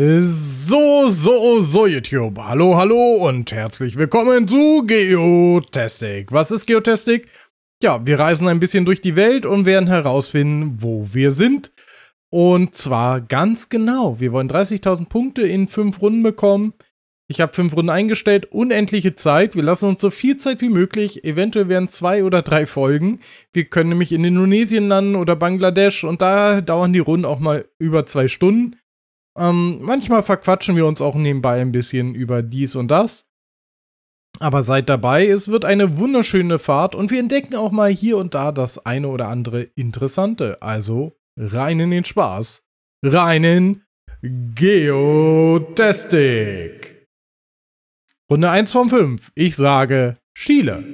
So, so, so, YouTube. Hallo, hallo und herzlich willkommen zu Geotastic. Was ist Geotastic? Ja, wir reisen ein bisschen durch die Welt und werden herausfinden, wo wir sind. Und zwar ganz genau. Wir wollen 30.000 Punkte in 5 Runden bekommen. Ich habe 5 Runden eingestellt, unendliche Zeit. Wir lassen uns so viel Zeit wie möglich. Eventuell werden zwei oder drei Folgen. Wir können nämlich in Indonesien landen oder Bangladesch und da dauern die Runden auch mal über zwei Stunden. Ähm, manchmal verquatschen wir uns auch nebenbei ein bisschen über dies und das. Aber seid dabei, es wird eine wunderschöne Fahrt und wir entdecken auch mal hier und da das eine oder andere Interessante. Also rein in den Spaß. Rein in Geotastic. Runde 1 von 5. Ich sage Chile.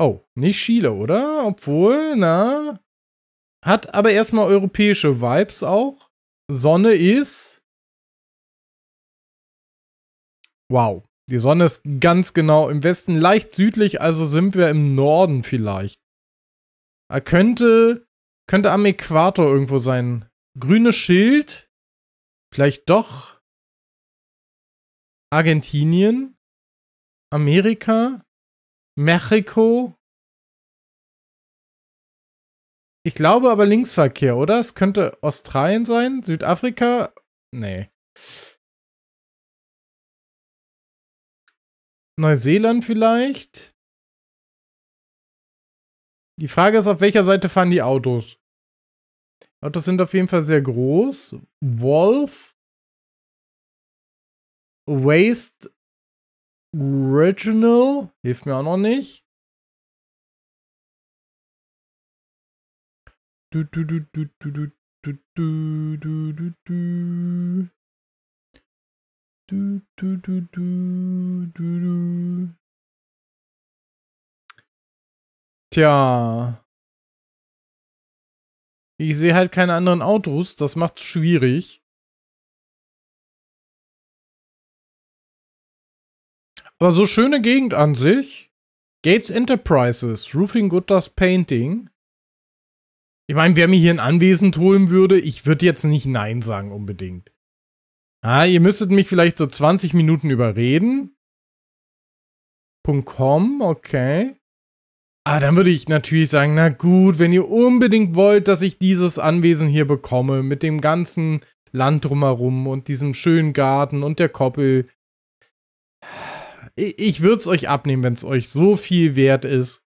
Oh, nicht Chile, oder? Obwohl, na, hat aber erstmal europäische Vibes auch. Sonne ist. Wow. Die Sonne ist ganz genau im Westen, leicht südlich, also sind wir im Norden vielleicht. Er könnte, könnte am Äquator irgendwo sein. Grünes Schild. Vielleicht doch. Argentinien. Amerika. Mexiko. Ich glaube aber Linksverkehr, oder? Es könnte Australien sein, Südafrika. Nee. Neuseeland vielleicht. Die Frage ist, auf welcher Seite fahren die Autos? Autos sind auf jeden Fall sehr groß. Wolf. Waste Original. Hilft mir auch noch nicht. Du, du, du, du, du, du, du, du, du, du. Du, du, du, du, du, du. Tja. Ich sehe halt keine anderen Autos, das macht's schwierig. Aber so schöne Gegend an sich. Gates Enterprises, Roofing Gutters Painting. Ich meine, wer mir hier ein Anwesen holen würde, ich würde jetzt nicht Nein sagen unbedingt. Ah, ihr müsstet mich vielleicht so 20 Minuten überreden. .com, okay. Ah, dann würde ich natürlich sagen, na gut, wenn ihr unbedingt wollt, dass ich dieses Anwesen hier bekomme, mit dem ganzen Land drumherum und diesem schönen Garten und der Koppel. Ich würde es euch abnehmen, wenn es euch so viel wert ist,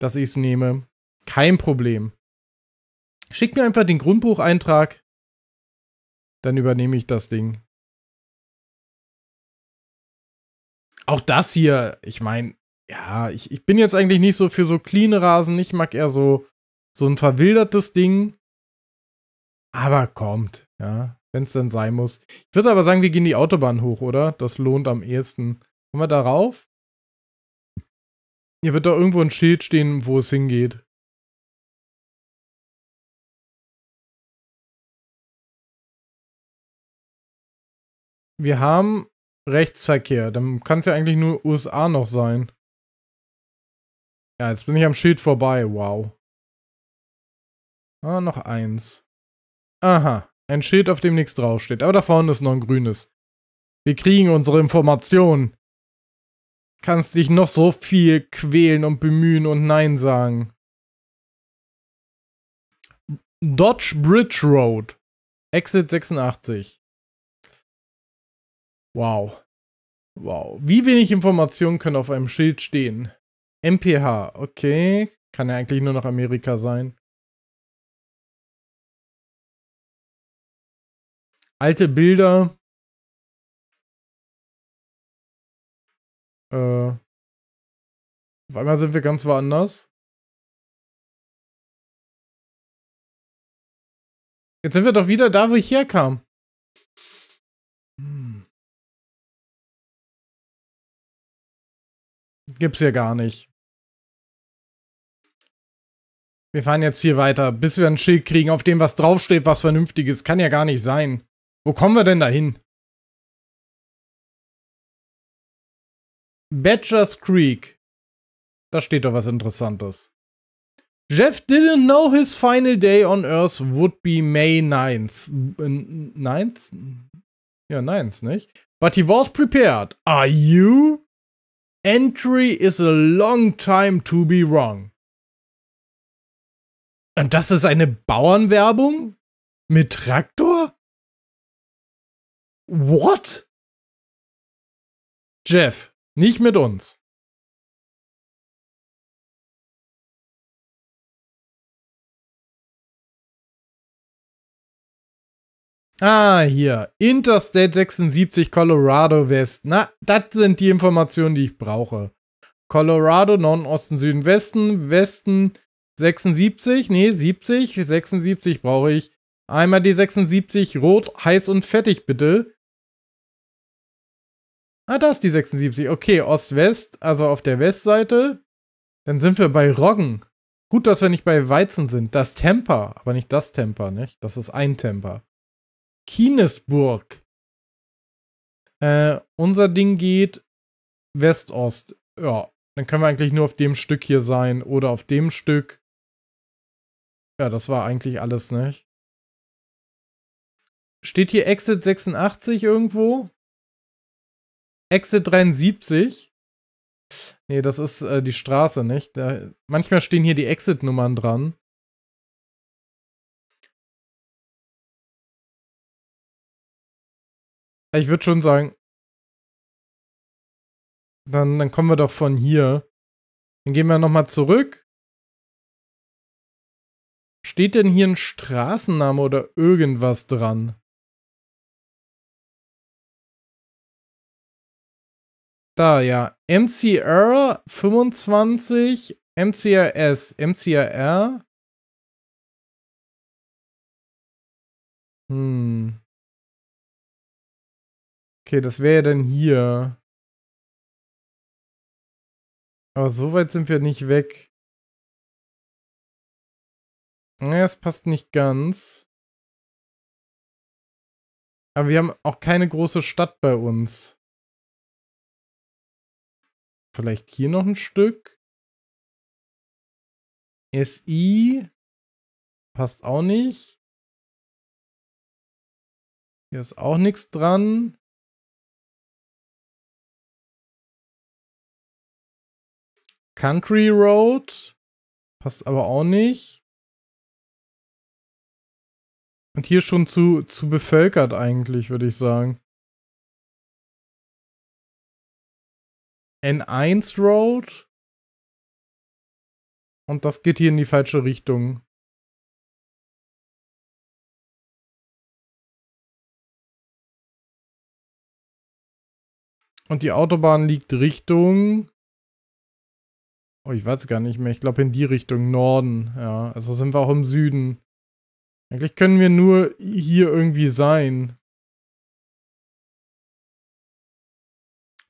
dass ich es nehme. Kein Problem. Schick mir einfach den Grundbucheintrag, dann übernehme ich das Ding. Auch das hier, ich meine, ja, ich, ich bin jetzt eigentlich nicht so für so clean Rasen. Ich mag eher so, so ein verwildertes Ding. Aber kommt, ja, wenn es denn sein muss. Ich würde aber sagen, wir gehen die Autobahn hoch, oder? Das lohnt am ehesten. Kommen wir da rauf? Hier wird doch irgendwo ein Schild stehen, wo es hingeht. wir haben Rechtsverkehr. Dann kann es ja eigentlich nur USA noch sein. Ja, jetzt bin ich am Schild vorbei. Wow. Ah, noch eins. Aha, ein Schild, auf dem nichts draufsteht. Aber da vorne ist noch ein grünes. Wir kriegen unsere Informationen. Kannst dich noch so viel quälen und bemühen und Nein sagen. Dodge Bridge Road. Exit 86. Wow. Wow. Wie wenig Informationen können auf einem Schild stehen? MPH, okay. Kann ja eigentlich nur noch Amerika sein. Alte Bilder. Äh. Auf einmal sind wir ganz woanders. Jetzt sind wir doch wieder da, wo ich herkam. Hm. Gibt's hier gar nicht. Wir fahren jetzt hier weiter, bis wir ein Schild kriegen, auf dem was draufsteht, was Vernünftiges. Kann ja gar nicht sein. Wo kommen wir denn da hin? Badgers Creek. Da steht doch was Interessantes. Jeff didn't know his final day on Earth would be May 9th. 9th? Ja, 9th, nicht? But he was prepared. Are you? Entry is a long time to be wrong. Und das ist eine Bauernwerbung? Mit Traktor? What? Jeff, nicht mit uns. Ah, hier. Interstate 76 Colorado West. Na, das sind die Informationen, die ich brauche. Colorado, Norden, Osten, Süden, Westen, Westen 76, nee, 70, 76 brauche ich. Einmal die 76 rot, heiß und fettig, bitte. Ah, da ist die 76. Okay, Ost-West, also auf der Westseite. Dann sind wir bei Roggen. Gut, dass wir nicht bei Weizen sind. Das Temper, aber nicht das Temper, nicht? Das ist ein Temper. Kienesburg. Äh, unser Ding geht West-Ost. Ja, dann können wir eigentlich nur auf dem Stück hier sein oder auf dem Stück. Ja, das war eigentlich alles, nicht? Ne? Steht hier Exit 86 irgendwo? Exit 73? Nee, das ist äh, die Straße, nicht? Da, manchmal stehen hier die Exit-Nummern dran. Ich würde schon sagen, dann, dann kommen wir doch von hier. Dann gehen wir nochmal zurück. Steht denn hier ein Straßenname oder irgendwas dran? Da, ja. MCR 25, MCRS, MCRR. Hm. Okay, das wäre ja dann hier. Aber so weit sind wir nicht weg. Naja, es passt nicht ganz. Aber wir haben auch keine große Stadt bei uns. Vielleicht hier noch ein Stück. SI passt auch nicht. Hier ist auch nichts dran. Country Road. Passt aber auch nicht. Und hier schon zu, zu bevölkert eigentlich, würde ich sagen. N1 Road. Und das geht hier in die falsche Richtung. Und die Autobahn liegt Richtung Oh, ich weiß gar nicht mehr. Ich glaube in die Richtung Norden. Ja, also sind wir auch im Süden. Eigentlich können wir nur hier irgendwie sein.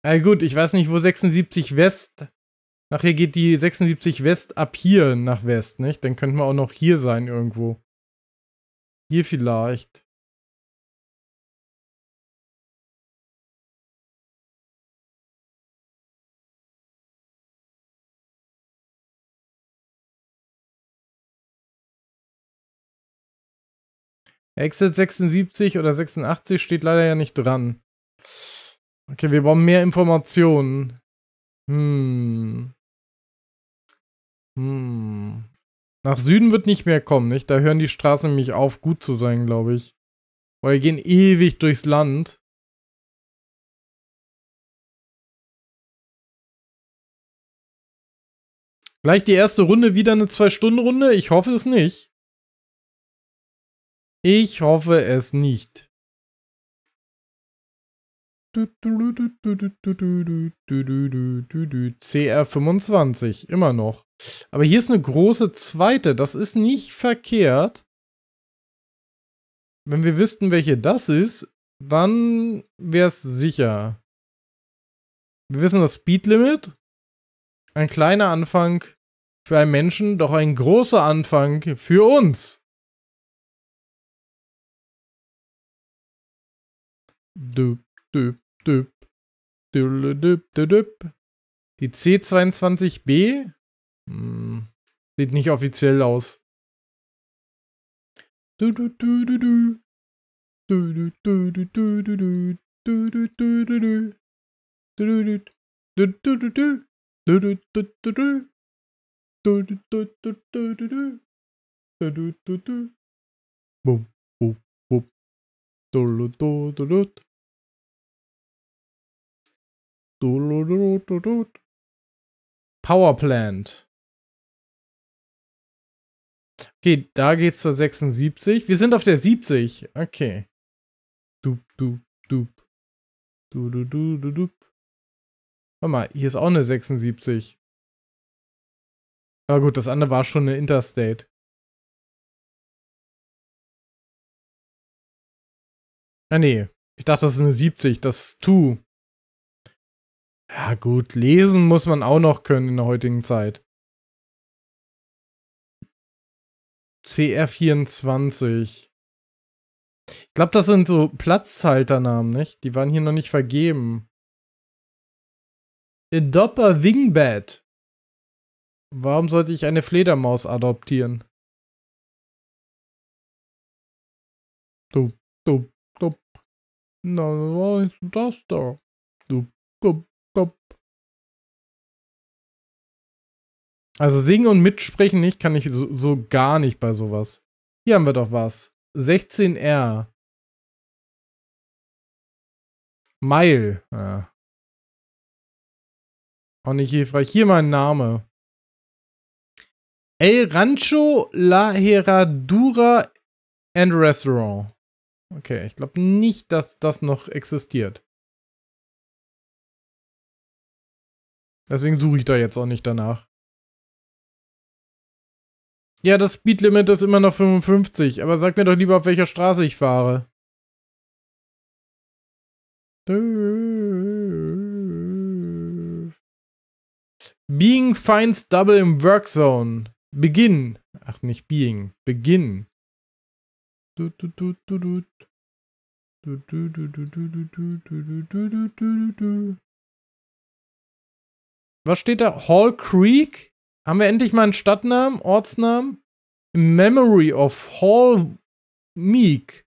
Na äh, gut, ich weiß nicht, wo 76 West. Nachher geht die 76 West ab hier nach West, nicht? Dann könnten wir auch noch hier sein irgendwo. Hier vielleicht. Exit 76 oder 86 steht leider ja nicht dran. Okay, wir brauchen mehr Informationen. Hm. Hm. Nach Süden wird nicht mehr kommen, nicht? Da hören die Straßen nämlich auf, gut zu sein, glaube ich. Weil wir gehen ewig durchs Land. Gleich die erste Runde wieder eine Zwei-Stunden-Runde? Ich hoffe es nicht. Ich hoffe es nicht. CR25, immer noch. Aber hier ist eine große zweite, das ist nicht verkehrt. Wenn wir wüssten, welche das ist, dann wäre es sicher. Wir wissen das Speedlimit. Ein kleiner Anfang für einen Menschen, doch ein großer Anfang für uns. Düb, düb, düb. Düb, düb, düb. Die C22B hm, sieht nicht offiziell aus. Du, du, Boom. Duludududut. Duludududut. Powerplant. Okay, da geht's zur 76. Wir sind auf der 70. Okay. Dup, dup, dup. Du, du, du, du, du. Warte mal, hier ist auch eine 76. Aber gut, das andere war schon eine Interstate. Ah, nee. Ich dachte, das ist eine 70. Das ist Tu. Ja, gut. Lesen muss man auch noch können in der heutigen Zeit. CR24. Ich glaube, das sind so Platzhalternamen, nicht? Die waren hier noch nicht vergeben. Adopter Wingbat. Warum sollte ich eine Fledermaus adoptieren? Du, du, na, was ist das da? Du, gup, gup. Also singen und mitsprechen nicht, kann ich so, so gar nicht bei sowas. Hier haben wir doch was. 16R. Mile. Ja. Auch nicht hilfreich. Hier mein Name. El Rancho La Herradura and Restaurant. Okay, ich glaube nicht, dass das noch existiert. Deswegen suche ich da jetzt auch nicht danach. Ja, das Speedlimit ist immer noch 55, aber sag mir doch lieber, auf welcher Straße ich fahre. Being finds double in Workzone. Begin. Ach, nicht Being. Begin. Du, du, du, du, du. Du, du, du, du, du, du, du, du, du, du, du, du. Was steht da? Hall Creek? Haben wir endlich mal einen Stadtnamen, Ortsnamen? In memory of Hall Meek.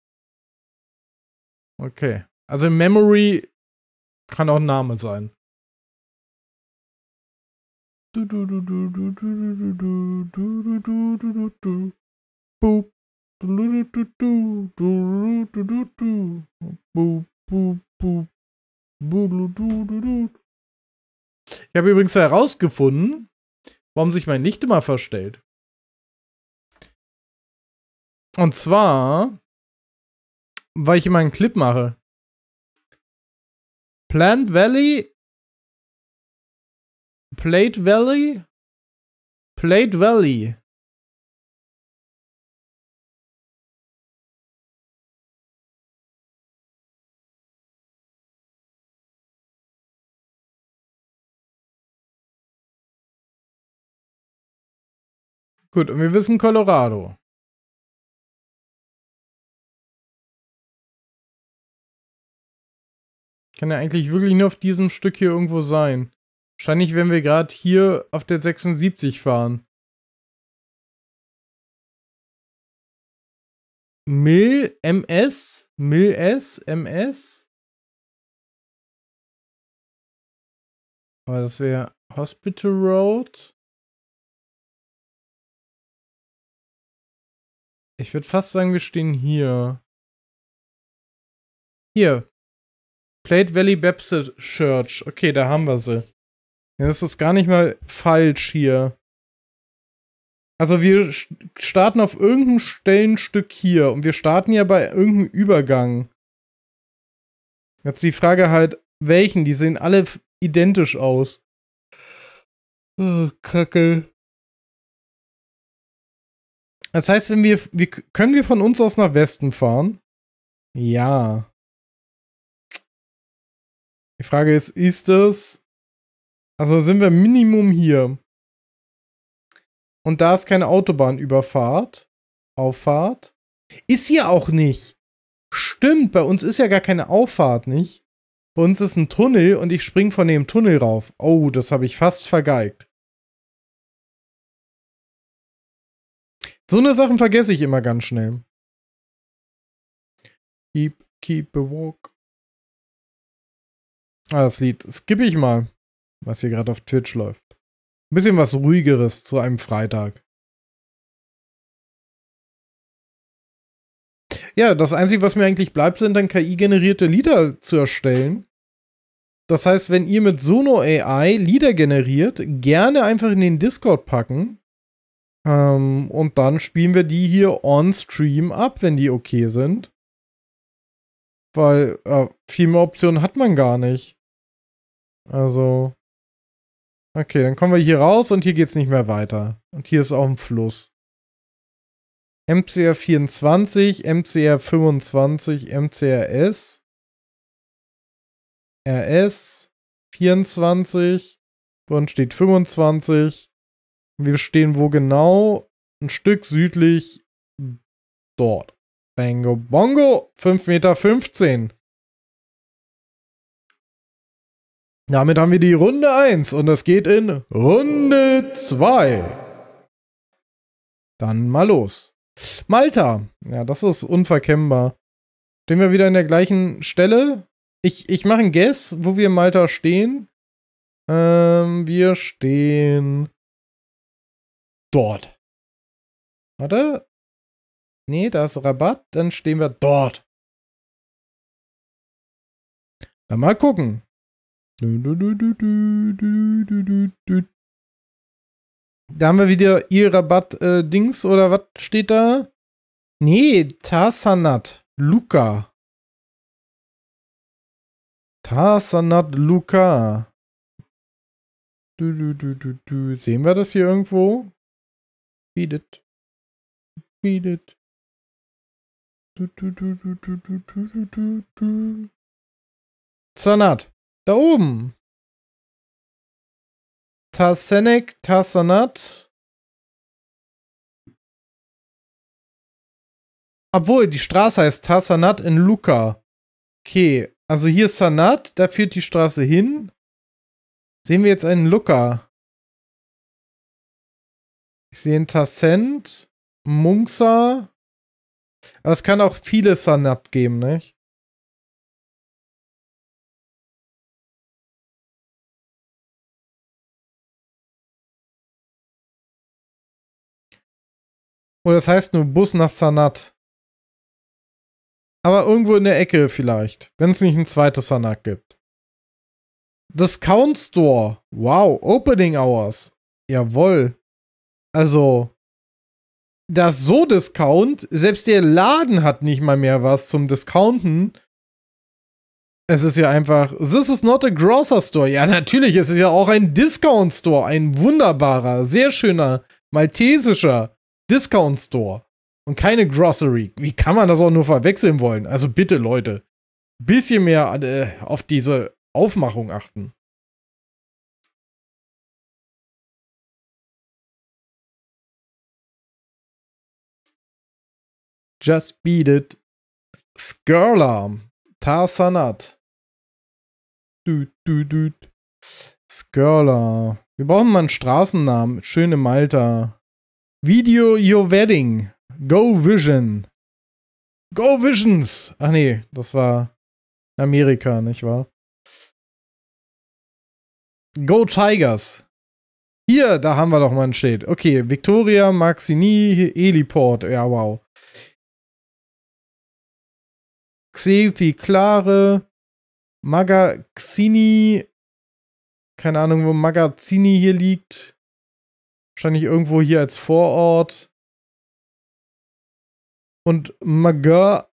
Okay. Also in Memory kann auch ein Name sein. Du, du, du, du, du, du, du, du, du, du, du, du, du, du. Boop. Ich habe übrigens herausgefunden, warum sich mein Licht immer verstellt. Und zwar, weil ich immer einen Clip mache. Plant Valley, Plate Valley, Plate Valley. Gut, und wir wissen Colorado. Kann ja eigentlich wirklich nur auf diesem Stück hier irgendwo sein. Wahrscheinlich, werden wir gerade hier auf der 76 fahren. Mill MS? Mill S? MS? Aber das wäre Hospital Road. Ich würde fast sagen, wir stehen hier. Hier. Plate Valley Baptist Church. Okay, da haben wir sie. Ja, das ist gar nicht mal falsch hier. Also wir starten auf irgendeinem Stellenstück hier und wir starten ja bei irgendeinem Übergang. Jetzt die Frage halt, welchen? Die sehen alle identisch aus. Oh, Kacke. Das heißt, wenn wir, wir können wir von uns aus nach Westen fahren? Ja. Die Frage ist, ist es also sind wir Minimum hier. Und da ist keine Autobahnüberfahrt, Auffahrt. Ist hier auch nicht. Stimmt, bei uns ist ja gar keine Auffahrt, nicht? Bei uns ist ein Tunnel und ich spring von dem Tunnel rauf. Oh, das habe ich fast vergeigt. So eine Sachen vergesse ich immer ganz schnell. Keep, keep a walk. Ah, das Lied skippe ich mal, was hier gerade auf Twitch läuft. Ein bisschen was ruhigeres zu einem Freitag. Ja, das Einzige, was mir eigentlich bleibt, sind dann KI-generierte Lieder zu erstellen. Das heißt, wenn ihr mit Sono AI Lieder generiert, gerne einfach in den Discord packen. Ähm, und dann spielen wir die hier on Stream ab, wenn die okay sind. Weil äh, viel mehr Optionen hat man gar nicht. Also. Okay, dann kommen wir hier raus und hier geht's nicht mehr weiter. Und hier ist auch ein Fluss. MCR 24, MCR 25, MCRS, RS 24, und steht 25, wir stehen wo genau? Ein Stück südlich dort. Bango Bongo, 5,15 Meter. Damit haben wir die Runde 1 und das geht in Runde 2. Dann mal los. Malta. Ja, das ist unverkennbar. Stehen wir wieder in der gleichen Stelle? Ich, ich mache einen Guess, wo wir in Malta stehen. Ähm, wir stehen dort. Warte. Nee, da ist Rabatt. Dann stehen wir dort. Dann mal gucken. Da haben wir wieder ihr Rabatt äh, Dings oder was steht da? Nee, Tarsanat Luca. Tarsanat Luca. Du, du, du, du, du. Sehen wir das hier irgendwo? Beat it. Beat it. Du, du, du, du, du, du, du, du, du. Zanat. Da oben. Tarsenek, Tarsanat. Obwohl, die Straße heißt Tarsanat in Luca. Okay, also hier ist Sanat, da führt die Straße hin. Sehen wir jetzt einen Luca. Ich sehe einen Tassent, Munxa. Aber es kann auch viele Sunup geben, nicht? Ne? Oder oh, das heißt nur Bus nach Sanat. Aber irgendwo in der Ecke vielleicht, wenn es nicht ein zweites Sanat gibt. Discount Store. Wow, Opening Hours. Jawoll. Also, das so Discount, selbst der Laden hat nicht mal mehr was zum Discounten. Es ist ja einfach, this is not a grocer store. Ja, natürlich, es ist ja auch ein Discount Store, ein wunderbarer, sehr schöner, maltesischer Discount Store und keine Grocery. Wie kann man das auch nur verwechseln wollen? Also bitte, Leute, bisschen mehr äh, auf diese Aufmachung achten. Just Beat It, Skirlarm, Tarsanat. Düt, düt, düt. Skirla. Wir brauchen mal einen Straßennamen. Schöne Malta. Video Your Wedding. Go Vision. Go Visions. Ach nee, das war Amerika, nicht wahr? Go Tigers. Hier, da haben wir doch mal ein Schild. Okay, Victoria, Maxini, Heliport. Ja, wow. Xevi Klare, Magazini, keine Ahnung, wo Magazini hier liegt. Wahrscheinlich irgendwo hier als Vorort. Und Magar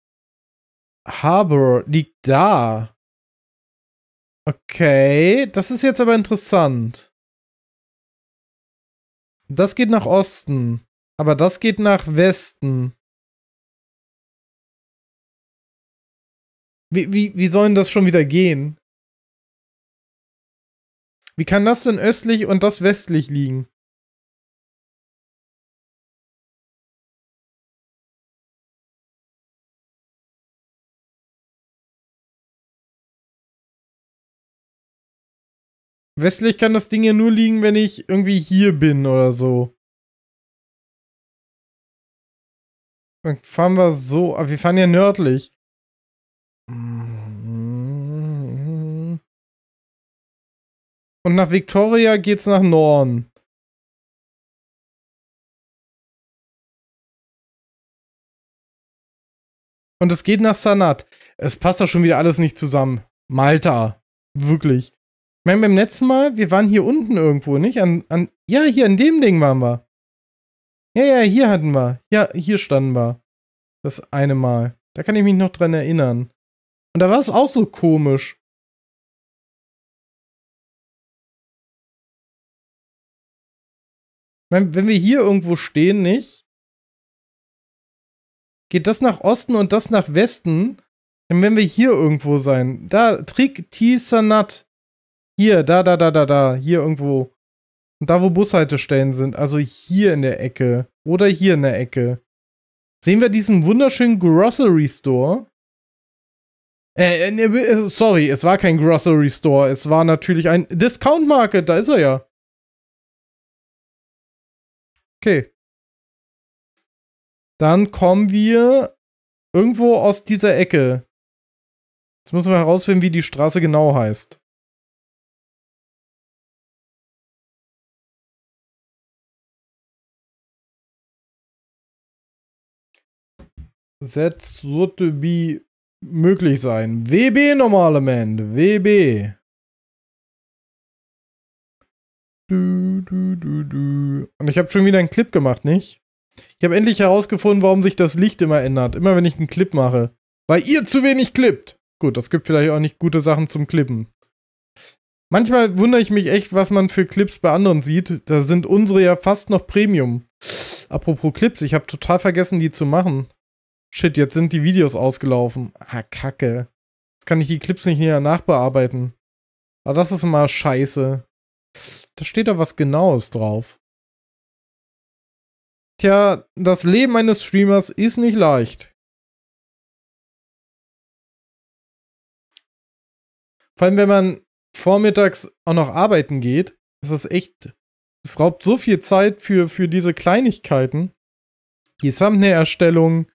Harbor liegt da. Okay, das ist jetzt aber interessant. Das geht nach Osten, aber das geht nach Westen. Wie, wie, wie soll denn das schon wieder gehen? Wie kann das denn östlich und das westlich liegen? Westlich kann das Ding ja nur liegen, wenn ich irgendwie hier bin oder so. Dann fahren wir so, aber wir fahren ja nördlich. Und nach Victoria geht's nach Norden. Und es geht nach Sanat. Es passt doch schon wieder alles nicht zusammen. Malta. Wirklich. Ich meine, beim letzten Mal, wir waren hier unten irgendwo, nicht? An, an, ja, hier an dem Ding waren wir. Ja, ja, hier hatten wir. Ja, hier standen wir. Das eine Mal. Da kann ich mich noch dran erinnern. Und da war es auch so komisch. Ich Wenn wir hier irgendwo stehen, nicht? Geht das nach Osten und das nach Westen? Dann werden wir hier irgendwo sein. Da, Trick Tisanat. Hier, da, da, da, da, da. Hier irgendwo. Und da, wo Bushaltestellen sind. Also hier in der Ecke. Oder hier in der Ecke. Sehen wir diesen wunderschönen Grocery Store? Äh, äh, ne, äh, sorry, es war kein Grocery Store, es war natürlich ein Discount Market, da ist er ja. Okay. Dann kommen wir irgendwo aus dieser Ecke. Jetzt müssen wir herausfinden, wie die Straße genau heißt. That's That to be möglich sein. WB normale Man. WB. Du, du, du, du. Und ich habe schon wieder einen Clip gemacht, nicht? Ich habe endlich herausgefunden, warum sich das Licht immer ändert. Immer wenn ich einen Clip mache. Weil ihr zu wenig clippt. Gut, das gibt vielleicht auch nicht gute Sachen zum Clippen. Manchmal wundere ich mich echt, was man für Clips bei anderen sieht. Da sind unsere ja fast noch Premium. Apropos Clips, ich habe total vergessen, die zu machen. Shit, jetzt sind die Videos ausgelaufen. Ah, kacke. Jetzt kann ich die Clips nicht näher nachbearbeiten. Aber ah, das ist mal scheiße. Da steht doch was Genaues drauf. Tja, das Leben eines Streamers ist nicht leicht. Vor allem, wenn man vormittags auch noch arbeiten geht, ist das echt. Es raubt so viel Zeit für, für diese Kleinigkeiten. Die Thumbnail-Erstellung,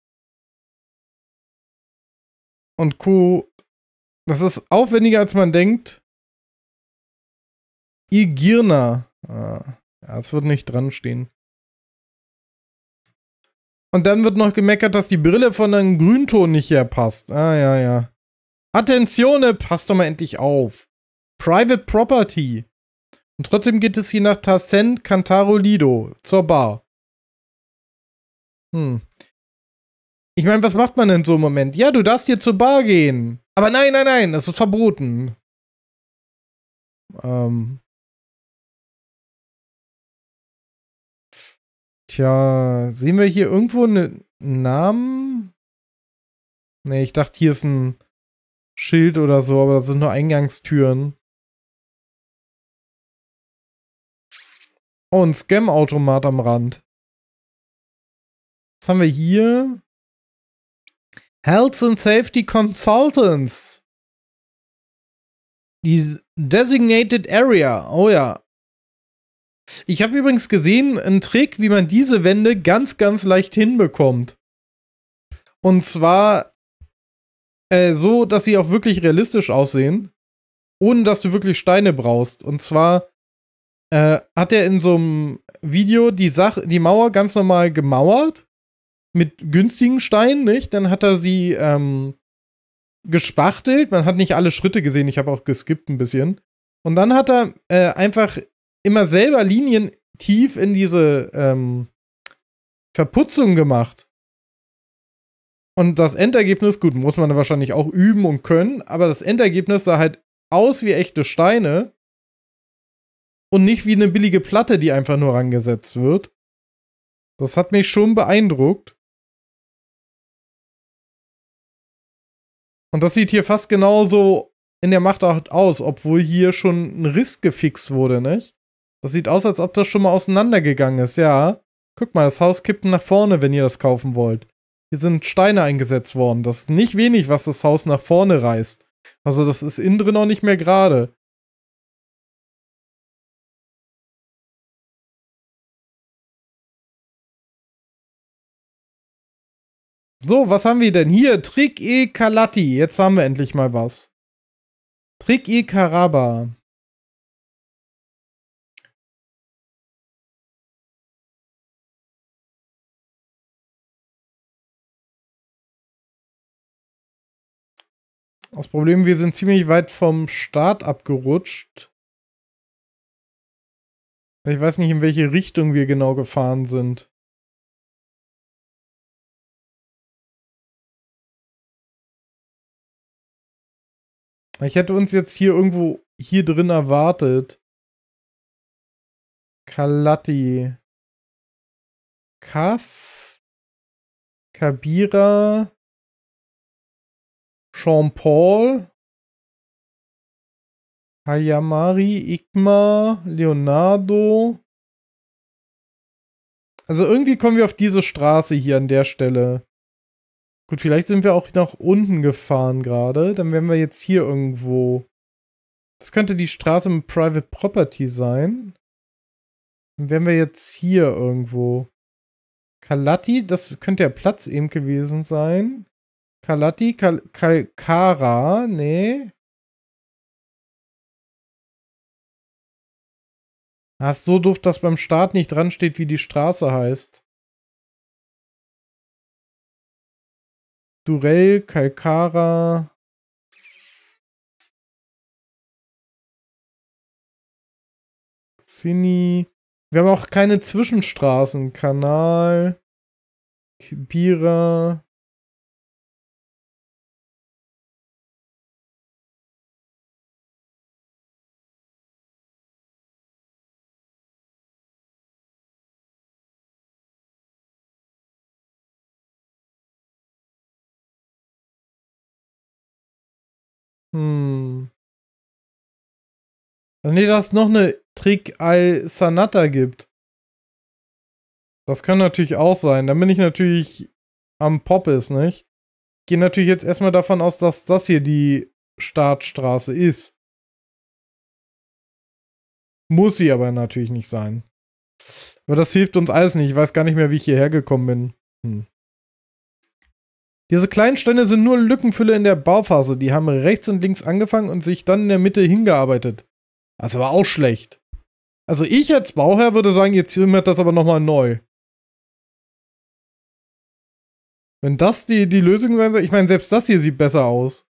und Co. Das ist aufwendiger, als man denkt. Igirna. Ah, ja, es wird nicht dran stehen. Und dann wird noch gemeckert, dass die Brille von einem Grünton nicht her passt. Ah, ja, ja. Attenzione, passt doch mal endlich auf. Private Property. Und trotzdem geht es hier nach Tassent Cantaro Lido zur Bar. Hm. Ich meine, was macht man denn so im Moment? Ja, du darfst hier zur Bar gehen. Aber nein, nein, nein, das ist verboten. Ähm. Tja, sehen wir hier irgendwo ne, einen Namen? Nee, ich dachte, hier ist ein Schild oder so, aber das sind nur Eingangstüren. Oh, ein Scam-Automat am Rand. Was haben wir hier? Health and Safety Consultants. Die Designated Area. Oh ja. Ich habe übrigens gesehen, einen Trick, wie man diese Wände ganz, ganz leicht hinbekommt. Und zwar äh, so, dass sie auch wirklich realistisch aussehen, ohne dass du wirklich Steine brauchst. Und zwar äh, hat er in so einem Video die Sache, die Mauer ganz normal gemauert mit günstigen Steinen, nicht? Dann hat er sie ähm, gespachtelt. Man hat nicht alle Schritte gesehen. Ich habe auch geskippt ein bisschen. Und dann hat er äh, einfach immer selber Linien tief in diese ähm, Verputzung gemacht. Und das Endergebnis, gut, muss man wahrscheinlich auch üben und können, aber das Endergebnis sah halt aus wie echte Steine und nicht wie eine billige Platte, die einfach nur rangesetzt wird. Das hat mich schon beeindruckt. Und das sieht hier fast genauso in der Machtart aus, obwohl hier schon ein Riss gefixt wurde, nicht? Das sieht aus, als ob das schon mal auseinandergegangen ist, ja. Guck mal, das Haus kippt nach vorne, wenn ihr das kaufen wollt. Hier sind Steine eingesetzt worden. Das ist nicht wenig, was das Haus nach vorne reißt. Also das ist innen drin auch nicht mehr gerade. So, was haben wir denn? Hier, Trick e Kalati. Jetzt haben wir endlich mal was. Trick e Karaba. Das Problem, wir sind ziemlich weit vom Start abgerutscht. Ich weiß nicht, in welche Richtung wir genau gefahren sind. Ich hätte uns jetzt hier irgendwo hier drin erwartet. Kalatti. Kaff. Kabira. Jean-Paul. Hayamari, Igma, Leonardo. Also irgendwie kommen wir auf diese Straße hier an der Stelle. Gut, vielleicht sind wir auch nach unten gefahren gerade. Dann wären wir jetzt hier irgendwo. Das könnte die Straße mit Private Property sein. Dann wären wir jetzt hier irgendwo. Kalati, das könnte der Platz eben gewesen sein. Kalati, Kal Kal Kara, nee. ist so doof, dass beim Start nicht dran steht, wie die Straße heißt. Durell, Kalkara. Xini. Wir haben auch keine Zwischenstraßen. Kanal. Kibira. Hm. Nee, dass es noch eine Trick Al-Sanata gibt. Das kann natürlich auch sein. Dann bin ich natürlich am Poppes, ist, nicht? Gehe natürlich jetzt erstmal davon aus, dass das hier die Startstraße ist. Muss sie aber natürlich nicht sein. Aber das hilft uns alles nicht. Ich weiß gar nicht mehr, wie ich hierher gekommen bin. Hm. Diese kleinen Steine sind nur Lückenfülle in der Bauphase. Die haben rechts und links angefangen und sich dann in der Mitte hingearbeitet. Das war auch schlecht. Also ich als Bauherr würde sagen, jetzt ziehen wir das aber nochmal neu. Wenn das die, die Lösung sein soll, ich meine, selbst das hier sieht besser aus.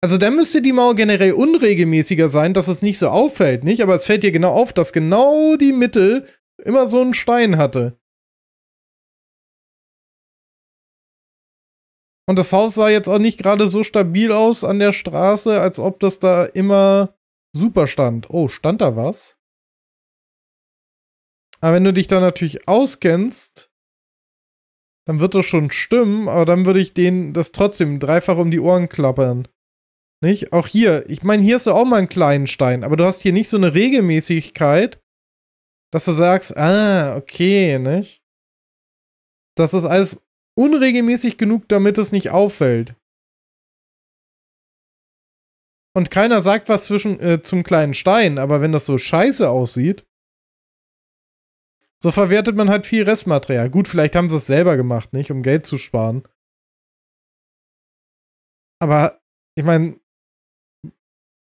Also da müsste die Mauer generell unregelmäßiger sein, dass es nicht so auffällt, nicht? Aber es fällt dir genau auf, dass genau die Mitte immer so einen Stein hatte. Und das Haus sah jetzt auch nicht gerade so stabil aus an der Straße, als ob das da immer super stand. Oh, stand da was? Aber wenn du dich da natürlich auskennst, dann wird das schon stimmen, aber dann würde ich denen das trotzdem dreifach um die Ohren klappern. Nicht? Auch hier, ich meine, hier hast du auch mal einen kleinen Stein, aber du hast hier nicht so eine Regelmäßigkeit, dass du sagst, ah, okay, nicht? Das ist alles unregelmäßig genug, damit es nicht auffällt. Und keiner sagt was zwischen, äh, zum kleinen Stein, aber wenn das so scheiße aussieht, so verwertet man halt viel Restmaterial. Gut, vielleicht haben sie es selber gemacht, nicht, um Geld zu sparen. Aber ich meine,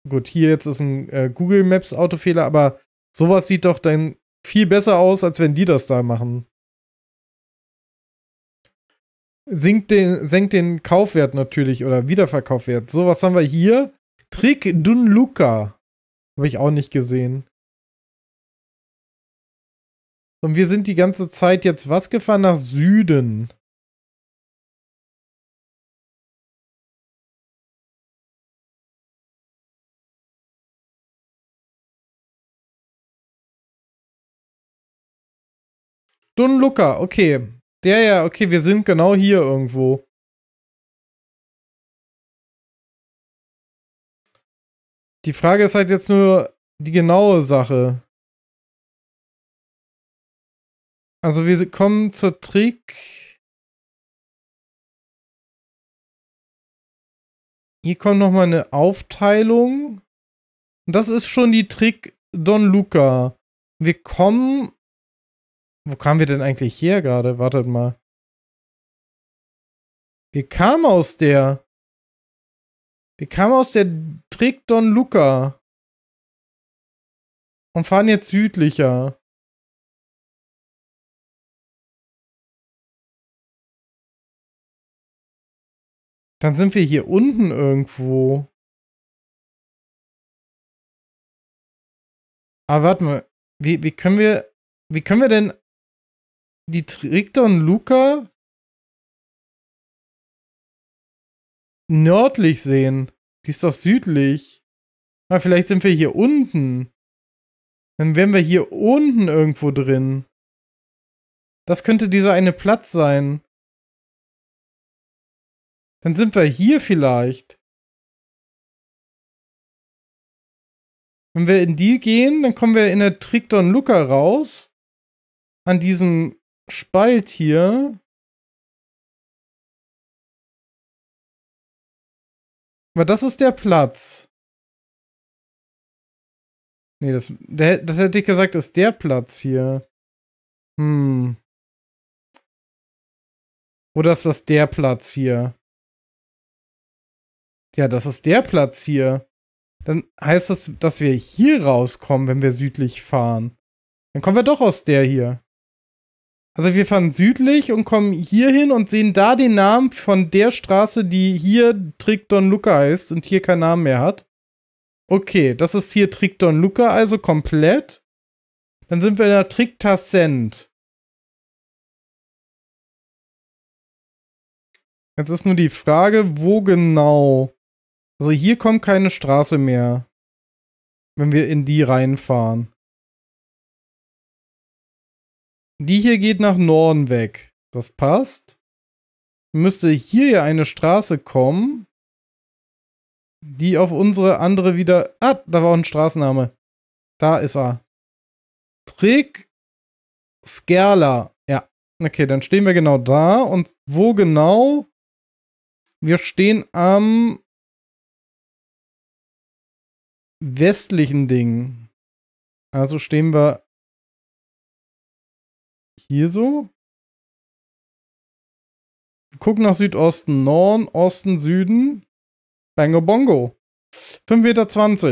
gut, hier jetzt ist ein äh, Google Maps Autofehler, aber sowas sieht doch dann viel besser aus, als wenn die das da machen sinkt den, senkt den Kaufwert natürlich oder Wiederverkaufwert. So, was haben wir hier? Trick Dunluca. Habe ich auch nicht gesehen. Und wir sind die ganze Zeit jetzt was gefahren? Nach Süden. Dunluca, okay. Der ja, okay, wir sind genau hier irgendwo. Die Frage ist halt jetzt nur die genaue Sache. Also wir kommen zur Trick. Hier kommt nochmal eine Aufteilung. Und das ist schon die Trick Don Luca. Wir kommen wo kamen wir denn eigentlich her gerade? Wartet mal. Wir kamen aus der. Wir kamen aus der Trick Don Luca. Und fahren jetzt südlicher. Dann sind wir hier unten irgendwo. Aber warte mal, wie, wie können wir, wie können wir denn die Victor Luca nördlich sehen. Die ist doch südlich. Aber ah, vielleicht sind wir hier unten. Dann wären wir hier unten irgendwo drin. Das könnte dieser eine Platz sein. Dann sind wir hier vielleicht. Wenn wir in die gehen, dann kommen wir in der Trikton Luca raus. An diesem Spalt hier. Aber das ist der Platz. Nee, das, der, das hätte ich gesagt, ist der Platz hier. Hm. Oder ist das der Platz hier? Ja, das ist der Platz hier. Dann heißt das, dass wir hier rauskommen, wenn wir südlich fahren. Dann kommen wir doch aus der hier. Also wir fahren südlich und kommen hier hin und sehen da den Namen von der Straße, die hier Trick Don Luca heißt und hier keinen Namen mehr hat. Okay, das ist hier Trick Don Luca, also komplett. Dann sind wir in der Trick Tassent. Jetzt ist nur die Frage, wo genau. Also hier kommt keine Straße mehr. Wenn wir in die reinfahren. Die hier geht nach Norden weg. Das passt. Müsste hier ja eine Straße kommen, die auf unsere andere wieder... Ah, da war auch ein Straßenname. Da ist er. Trick Skerla. Ja, okay, dann stehen wir genau da. Und wo genau? Wir stehen am westlichen Ding. Also stehen wir hier so. Guck nach Südosten, Norden, Osten, Süden. Bango Bongo. 5,20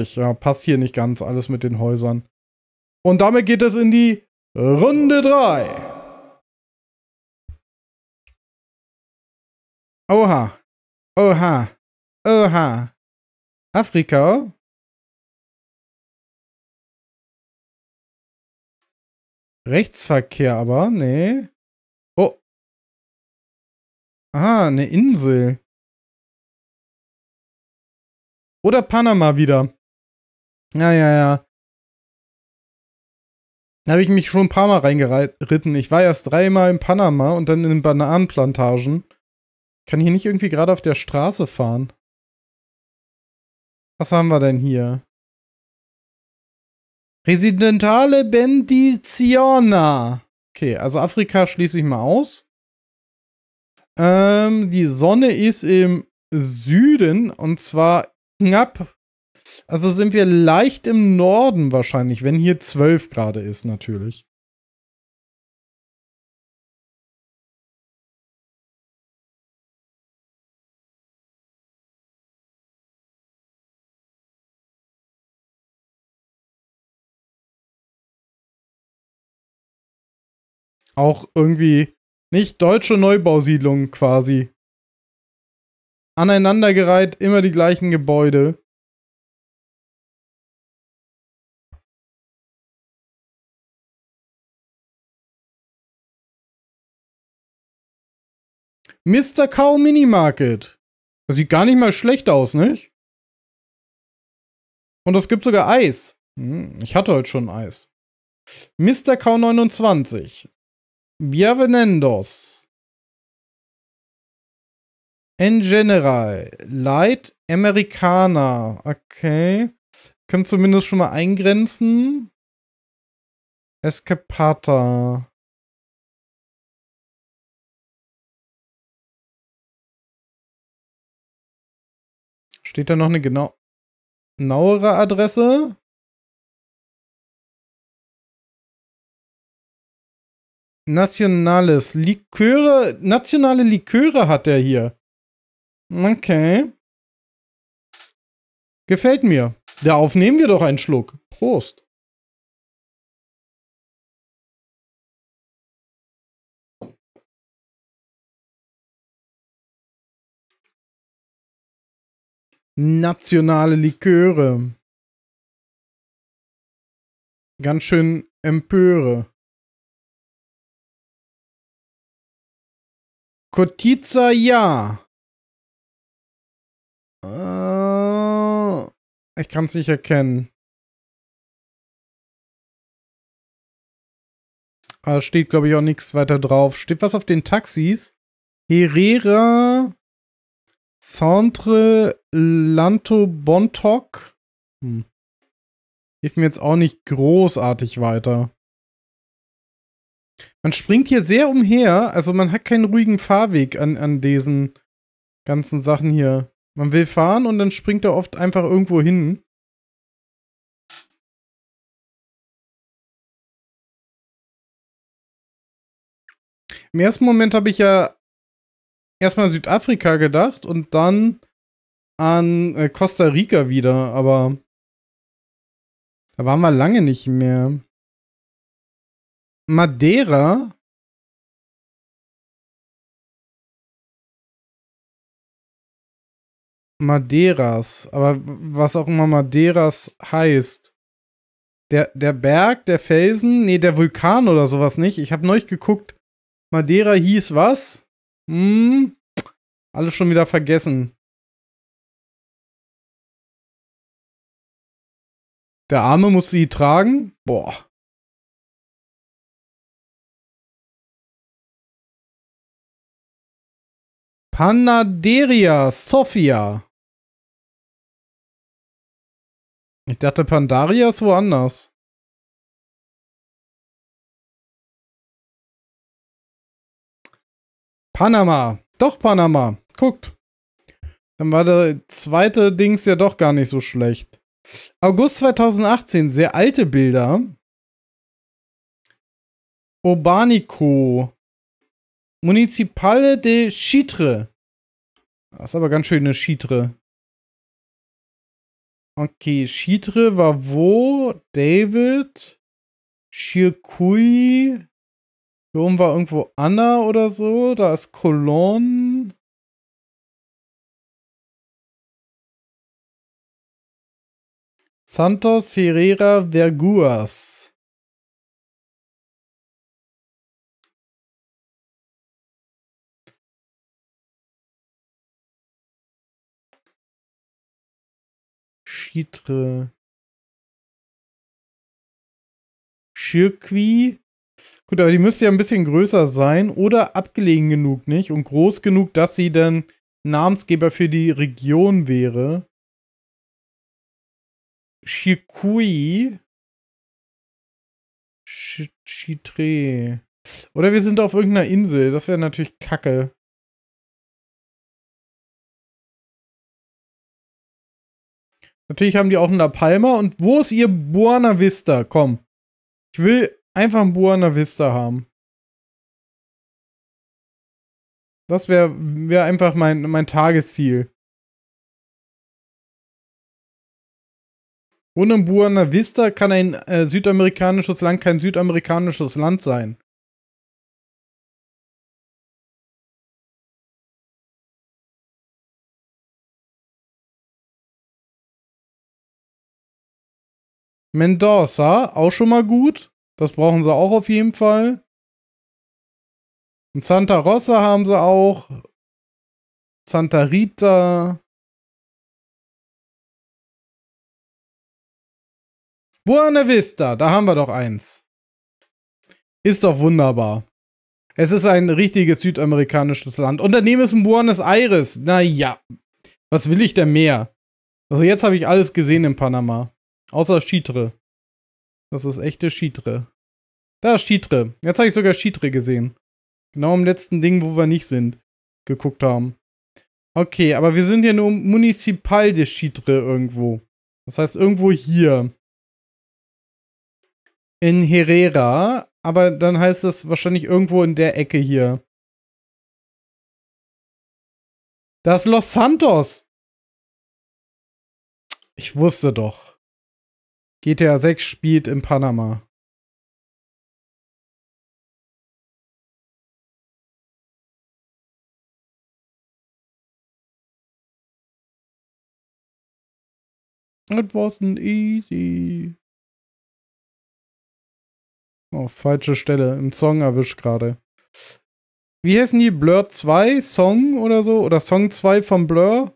Meter. Ja, passt hier nicht ganz alles mit den Häusern. Und damit geht es in die Runde 3. Oha. Oha. Oha. Afrika Rechtsverkehr aber, nee. Oh. Ah, eine Insel. Oder Panama wieder. Ja, ja, ja. Da habe ich mich schon ein paar Mal reingeritten. Ich war erst dreimal in Panama und dann in den Bananenplantagen. Kann hier nicht irgendwie gerade auf der Straße fahren. Was haben wir denn hier? Residentale Bendiciona. Okay, also Afrika schließe ich mal aus. Ähm, die Sonne ist im Süden und zwar knapp. Also sind wir leicht im Norden wahrscheinlich, wenn hier 12 Grad ist natürlich. auch irgendwie nicht deutsche Neubausiedlungen quasi. Aneinandergereiht, immer die gleichen Gebäude. Mr. Cow Minimarket. Das sieht gar nicht mal schlecht aus, nicht? Und es gibt sogar Eis. Hm, ich hatte heute schon Eis. Mr. Cow 29. Bienvenidos. En general, Light Americana. Okay. Können zumindest schon mal eingrenzen. Escapata. Steht da noch eine genau genauere Adresse? Nationales Liköre. Nationale Liköre hat er hier. Okay. Gefällt mir. Darauf nehmen wir doch einen Schluck. Prost. Nationale Liköre. Ganz schön empöre. Kotiza ja. Äh, ich kann es nicht erkennen. Aber ah, steht, glaube ich, auch nichts weiter drauf. Steht was auf den Taxis? Herrera, Centre, Lanto, Bontok. Hm. Hilft mir jetzt auch nicht großartig weiter. Man springt hier sehr umher, also man hat keinen ruhigen Fahrweg an, an diesen ganzen Sachen hier. Man will fahren und dann springt er oft einfach irgendwo hin. Im ersten Moment habe ich ja erstmal Südafrika gedacht und dann an äh, Costa Rica wieder, aber da waren wir lange nicht mehr. Madeira Madeiras, aber was auch immer Madeiras heißt. Der, der Berg, der Felsen, nee, der Vulkan oder sowas nicht. Ich habe neulich geguckt, Madeira hieß was? Hm, alles schon wieder vergessen. Der Arme musste sie tragen? Boah. Panaderia Sofia. Ich dachte, Pandaria ist woanders. Panama. Doch Panama. Guckt. Dann war der zweite Dings ja doch gar nicht so schlecht. August 2018, sehr alte Bilder. Urbanico. Municipale de Chitre. Das ist aber ganz schön eine Chitre. Okay, Chitre war wo? David? Chircui? Hier oben war irgendwo Anna oder so. Da ist Cologne. Santos Herrera Verguas. Chitre Chirqui. Gut, aber die müsste ja ein bisschen größer sein oder abgelegen genug, nicht? Und groß genug, dass sie dann Namensgeber für die Region wäre. Chirqui. Chitre. Oder wir sind auf irgendeiner Insel. Das wäre natürlich kacke. Natürlich haben die auch einen La Palma. Und wo ist ihr Buona Vista? Komm. Ich will einfach ein Buona Vista haben. Das wäre wär einfach mein, mein Tagesziel. Ohne Buena Vista kann ein äh, südamerikanisches Land kein südamerikanisches Land sein. Mendoza, auch schon mal gut. Das brauchen sie auch auf jeden Fall. Und Santa Rosa haben sie auch. Santa Rita. Buena Vista, da haben wir doch eins. Ist doch wunderbar. Es ist ein richtiges südamerikanisches Land. Unternehmen ist ein Buenos Aires. Naja, was will ich denn mehr? Also jetzt habe ich alles gesehen in Panama. Außer Chitre. Das ist echte Chitre. Da ist Chitre. Jetzt habe ich sogar Chitre gesehen. Genau im letzten Ding, wo wir nicht sind, geguckt haben. Okay, aber wir sind hier nur Municipal de Chitre irgendwo. Das heißt, irgendwo hier. In Herrera, aber dann heißt das wahrscheinlich irgendwo in der Ecke hier. Das Los Santos. Ich wusste doch. GTA 6 spielt in Panama. It wasn't easy. Oh, falsche Stelle. Im Song erwischt gerade. Wie heißen die? Blur 2? Song oder so? Oder Song 2 von Blur?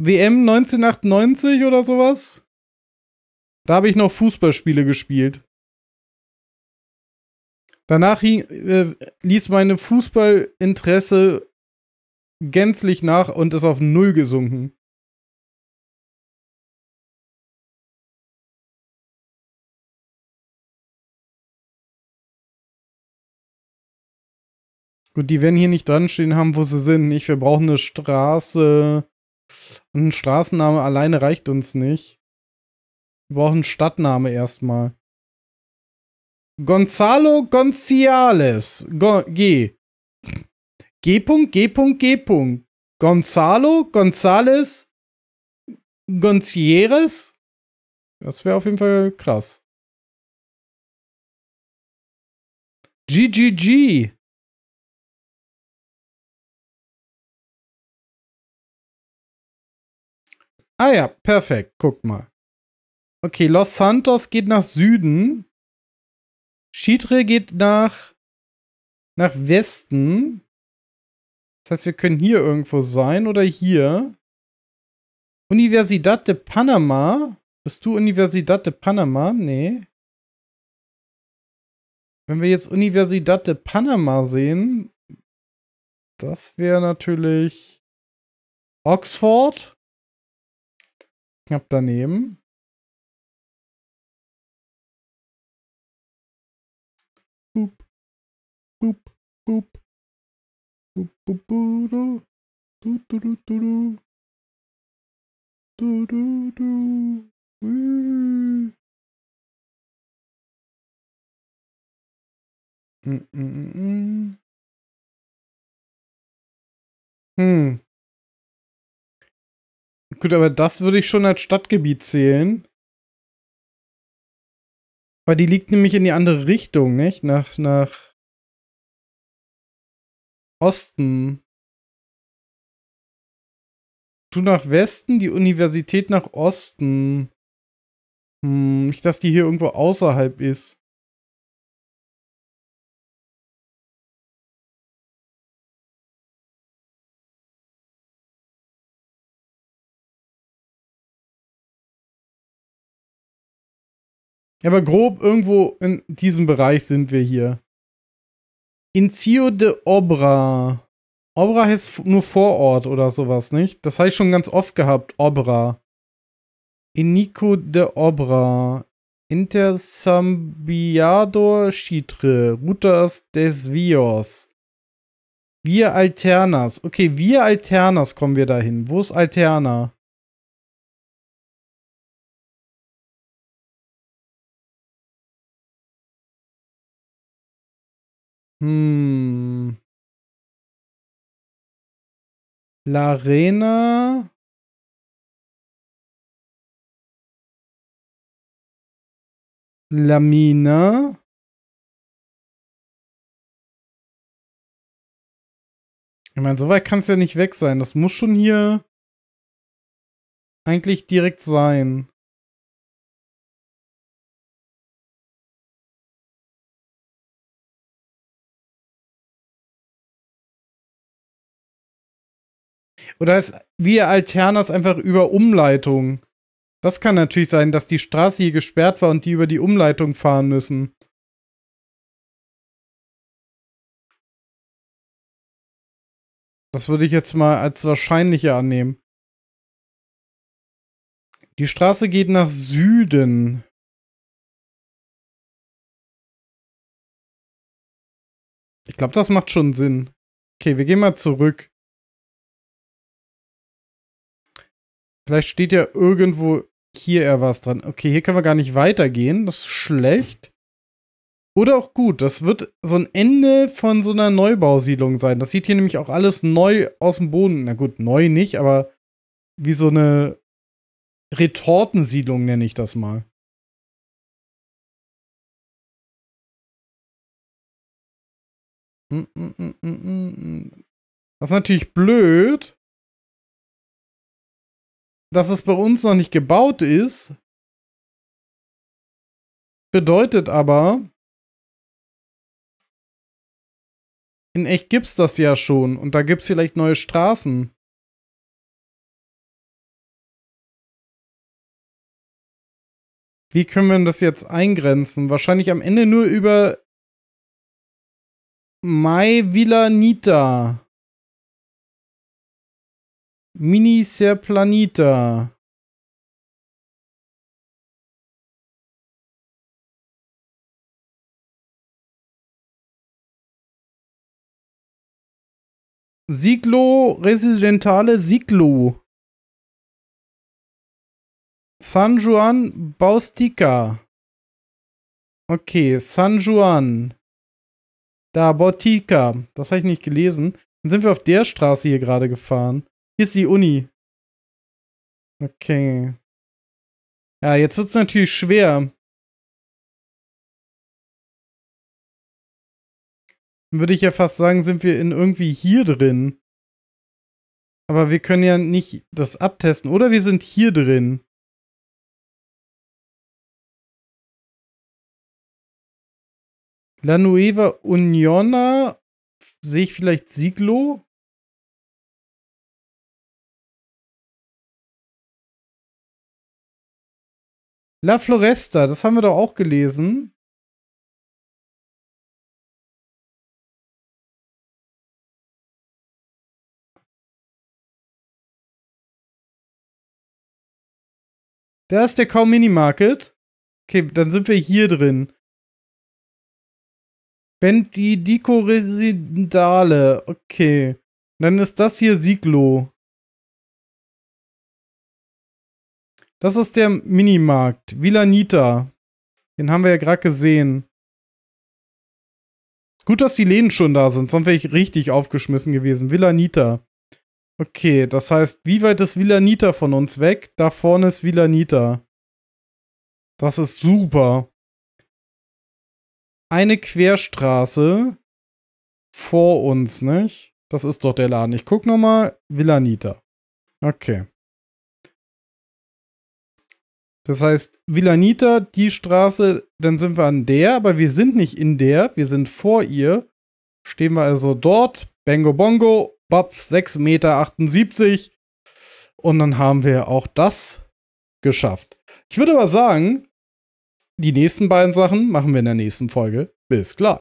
WM 1998 oder sowas? Da habe ich noch Fußballspiele gespielt. Danach hing, äh, ließ meine Fußballinteresse gänzlich nach und ist auf Null gesunken. Gut, die werden hier nicht dran stehen haben, wo sie sind. Nicht, wir brauchen eine Straße. ein Straßenname alleine reicht uns nicht. Wir brauchen einen Stadtname erstmal. Gonzalo Gonzales. Go G. G. G. G. Gonzalo Gonzales Gonzieres. Das wäre auf jeden Fall krass. GGG. Ah ja, perfekt. Guck mal. Okay, Los Santos geht nach Süden. Chitre geht nach, nach Westen. Das heißt, wir können hier irgendwo sein oder hier. Universidad de Panama. Bist du Universidad de Panama? Nee. Wenn wir jetzt Universidad de Panama sehen, das wäre natürlich Oxford. Knapp daneben. boop, boop, boop. boop, boop, boop du, du, du, du, du. Du, du, du. Mm, mm, mm, mm. Hm. Gut, aber das würde ich schon als Stadtgebiet zählen. Weil die liegt nämlich in die andere Richtung, nicht? Nach, nach Osten. Du nach Westen, die Universität nach Osten. Hm, nicht, dass die hier irgendwo außerhalb ist. Ja, aber grob irgendwo in diesem Bereich sind wir hier. Incio de Obra. Obra heißt nur Vorort oder sowas, nicht? Das habe ich schon ganz oft gehabt, Obra. Inico de Obra. Intersambiador Chitre. Rutas des Vios. Wir Alternas. Okay, wir Alternas kommen wir dahin. Wo ist Alterna? Hm. Larena. Lamina. Ich meine, so weit kann es ja nicht weg sein. Das muss schon hier eigentlich direkt sein. Oder ist, wir Alternas einfach über Umleitung. Das kann natürlich sein, dass die Straße hier gesperrt war und die über die Umleitung fahren müssen. Das würde ich jetzt mal als wahrscheinlicher annehmen. Die Straße geht nach Süden. Ich glaube, das macht schon Sinn. Okay, wir gehen mal zurück. Vielleicht steht ja irgendwo hier eher was dran. Okay, hier können wir gar nicht weitergehen. Das ist schlecht. Oder auch gut. Das wird so ein Ende von so einer Neubausiedlung sein. Das sieht hier nämlich auch alles neu aus dem Boden. Na gut, neu nicht, aber wie so eine Retortensiedlung nenne ich das mal. Mm, mm, mm, das ist natürlich blöd, dass es bei uns noch nicht gebaut ist, bedeutet aber, in echt gibt es das ja schon und da gibt es vielleicht neue Straßen. Wie können wir das jetzt eingrenzen? Wahrscheinlich am Ende nur über Mai Nita. Mini Serplanita. Siglo Residentale Siglo. San Juan Baustica. Okay, San Juan. Da, Bautica. Das habe ich nicht gelesen. Dann sind wir auf der Straße hier gerade gefahren ist die Uni. Okay. Ja, jetzt wird es natürlich schwer. Dann würde ich ja fast sagen, sind wir in irgendwie hier drin. Aber wir können ja nicht das abtesten. Oder wir sind hier drin. La Nueva Uniona. Sehe ich vielleicht Siglo? La Floresta, das haben wir doch auch gelesen. Da ist der Cow Mini Market. Okay, dann sind wir hier drin. Bendidico Residale. Okay. Dann ist das hier Siglo. Das ist der Minimarkt. Villa Nita. Den haben wir ja gerade gesehen. Gut, dass die Läden schon da sind, sonst wäre ich richtig aufgeschmissen gewesen. Villa Nita. Okay, das heißt, wie weit ist Villa Nita von uns weg? Da vorne ist Villa Nita. Das ist super. Eine Querstraße vor uns, nicht? Das ist doch der Laden. Ich guck nochmal. Villa Nita. Okay. Das heißt, Villanita, die Straße, dann sind wir an der, aber wir sind nicht in der, wir sind vor ihr. Stehen wir also dort, Bengo Bongo, Bab 6,78 Meter. Und dann haben wir auch das geschafft. Ich würde aber sagen, die nächsten beiden Sachen machen wir in der nächsten Folge. Bis klar.